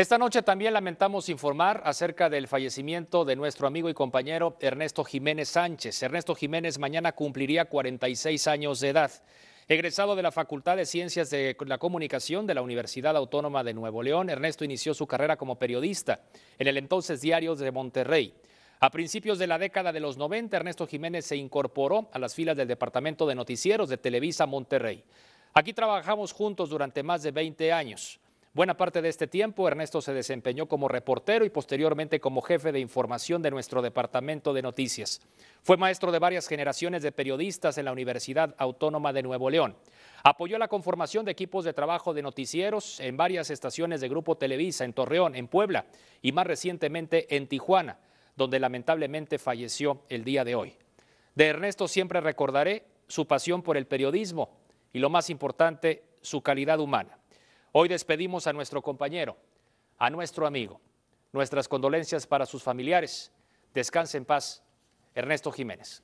Esta noche también lamentamos informar acerca del fallecimiento de nuestro amigo y compañero Ernesto Jiménez Sánchez. Ernesto Jiménez mañana cumpliría 46 años de edad. Egresado de la Facultad de Ciencias de la Comunicación de la Universidad Autónoma de Nuevo León, Ernesto inició su carrera como periodista en el entonces Diario de Monterrey. A principios de la década de los 90, Ernesto Jiménez se incorporó a las filas del Departamento de Noticieros de Televisa Monterrey. Aquí trabajamos juntos durante más de 20 años. Buena parte de este tiempo, Ernesto se desempeñó como reportero y posteriormente como jefe de información de nuestro departamento de noticias. Fue maestro de varias generaciones de periodistas en la Universidad Autónoma de Nuevo León. Apoyó la conformación de equipos de trabajo de noticieros en varias estaciones de Grupo Televisa, en Torreón, en Puebla y más recientemente en Tijuana, donde lamentablemente falleció el día de hoy. De Ernesto siempre recordaré su pasión por el periodismo y lo más importante, su calidad humana. Hoy despedimos a nuestro compañero, a nuestro amigo. Nuestras condolencias para sus familiares. Descanse en paz, Ernesto Jiménez.